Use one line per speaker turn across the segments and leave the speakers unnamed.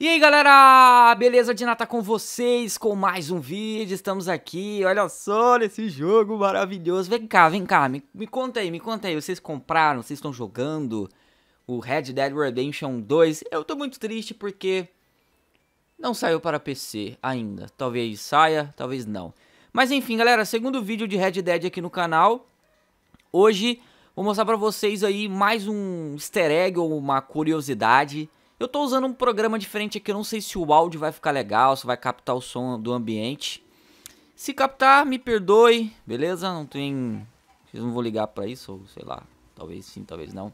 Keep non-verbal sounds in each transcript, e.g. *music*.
E aí galera, beleza? De nata com vocês, com mais um vídeo, estamos aqui, olha só nesse jogo maravilhoso Vem cá, vem cá, me, me conta aí, me conta aí, vocês compraram, vocês estão jogando o Red Dead Redemption 2 Eu tô muito triste porque não saiu para PC ainda, talvez saia, talvez não Mas enfim galera, segundo vídeo de Red Dead aqui no canal Hoje vou mostrar pra vocês aí mais um easter egg ou uma curiosidade eu tô usando um programa diferente aqui, eu não sei se o áudio vai ficar legal, se vai captar o som do ambiente. Se captar, me perdoe, beleza? Não tem... Eu não vou ligar pra isso, ou sei lá, talvez sim, talvez não.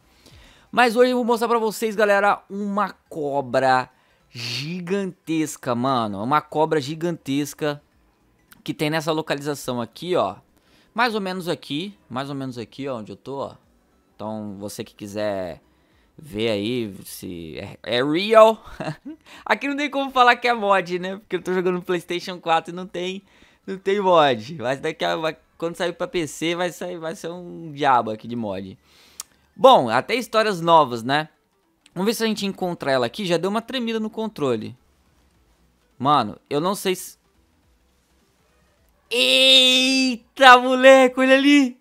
Mas hoje eu vou mostrar pra vocês, galera, uma cobra gigantesca, mano. É uma cobra gigantesca que tem nessa localização aqui, ó. Mais ou menos aqui, mais ou menos aqui, ó, onde eu tô, ó. Então, você que quiser ver aí se é, é real. *laughs* Aqui não tem como falar que é mod, né? Porque eu tô jogando no PlayStation 4 e não tem, não tem mod. Mas daqui a, quando sair para PC vai sair, vai ser um diabo aqui de mod. Bom, até histórias novas, né? Vamos ver se a gente encontra ela aqui. Já deu uma tremida no controle. Mano, eu não sei se... Eita, moleque, olha ali!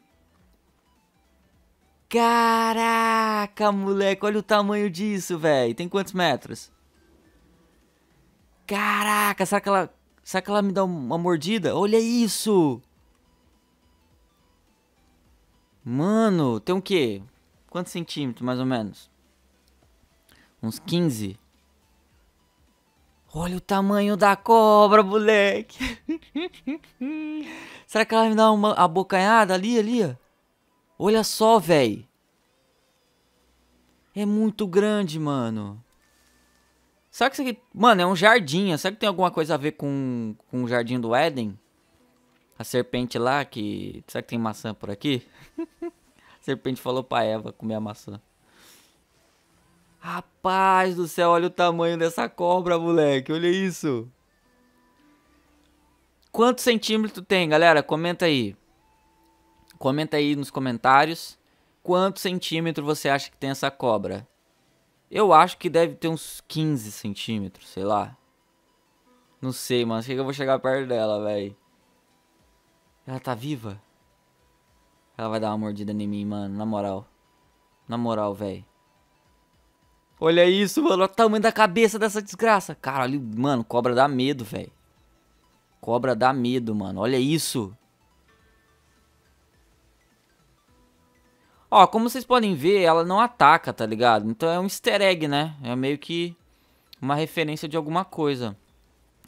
Caraca, moleque, olha o tamanho disso, velho. Tem quantos metros? Caraca, será que ela, será que ela me dá uma mordida? Olha isso! Mano, tem o quê? Quantos centímetros, mais ou menos? Uns 15. Olha o tamanho da cobra, moleque. *laughs* Será que ela me dá uma abocanhada ali, ali, ó? Olha só, véi. É muito grande, mano. Será que isso aqui... Mano, é um jardim. Será que tem alguma coisa a ver com, com o jardim do Éden? A serpente lá que... Será que tem maçã por aqui? *laughs* a serpente falou pra Eva comer a maçã. Rapaz do céu, olha o tamanho dessa cobra, moleque. Olha isso. Quantos centímetros tem, galera? Comenta aí. Comenta aí nos comentários quanto centímetro você acha que tem essa cobra. Eu acho que deve ter uns 15 centímetros, sei lá. Não sei, mano. Acho que eu vou chegar perto dela, velho. Ela tá viva? Ela vai dar uma mordida em mim, mano. Na moral. Na moral, velho. Olha isso, mano. Olha o tamanho da cabeça dessa desgraça. Caralho, mano. Cobra dá medo, velho. Cobra dá medo, mano. Olha isso. Ó, como vocês podem ver, ela não ataca, tá ligado? Então é um easter egg, né? É meio que uma referência de alguma coisa.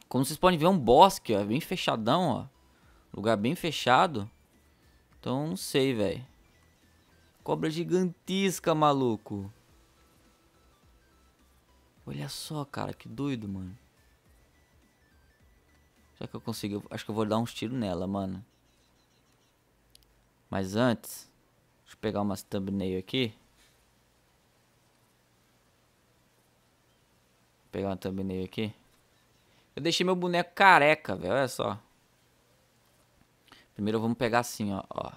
Como vocês podem ver, é um bosque, ó. É bem fechadão, ó. Lugar bem fechado. Então, não sei, velho. Cobra gigantesca, maluco. Olha só, cara. Que doido, mano. Será que eu consigo? Acho que eu vou dar uns tiros nela, mano. Mas antes... Deixa eu pegar umas thumbnail aqui. Vou pegar uma thumbnail aqui. Eu deixei meu boneco careca, velho. Olha só. Primeiro vamos pegar assim, ó. Ó.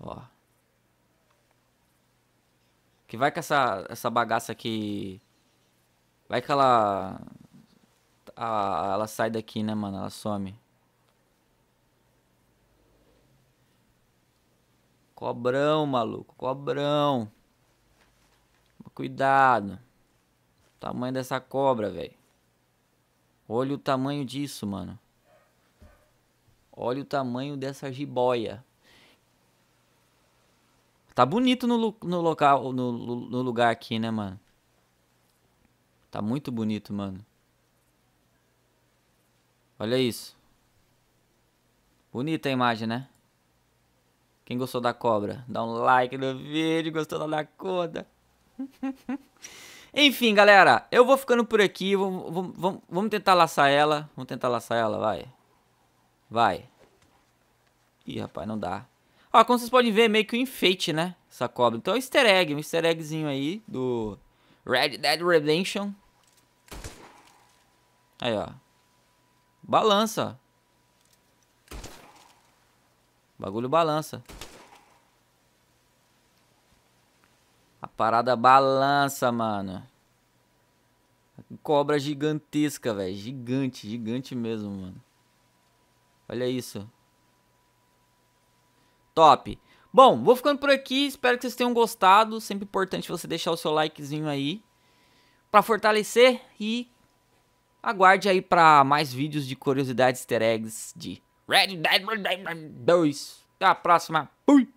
ó. Que vai com essa, essa bagaça aqui. Vai que ela. ela sai daqui, né, mano? Ela some. Cobrão, maluco, cobrão. Cuidado. O tamanho dessa cobra, velho. Olha o tamanho disso, mano. Olha o tamanho dessa jiboia. Tá bonito no, no local, no, no lugar aqui, né, mano? Tá muito bonito, mano. Olha isso. Bonita a imagem, né? Quem gostou da cobra, dá um like no vídeo. Gostou da coda? *laughs* Enfim, galera, eu vou ficando por aqui. Vamos, vamos, vamos, tentar laçar ela. Vamos tentar laçar ela, vai. Vai. Ih, rapaz, não dá. Ó, como vocês podem ver, é meio que um enfeite, né? Essa cobra. Então é um easter egg, um easter eggzinho aí do Red Dead Redemption. Aí, ó. Balança. O bagulho balança. A parada balança, mano. Cobra gigantesca, velho. Gigante, gigante mesmo, mano. Olha isso. Top. Bom, vou ficando por aqui. Espero que vocês tenham gostado. Sempre importante você deixar o seu likezinho aí. Pra fortalecer. E aguarde aí pra mais vídeos de curiosidades easter eggs de Red Dead Redemption 2. Até a próxima. Fui!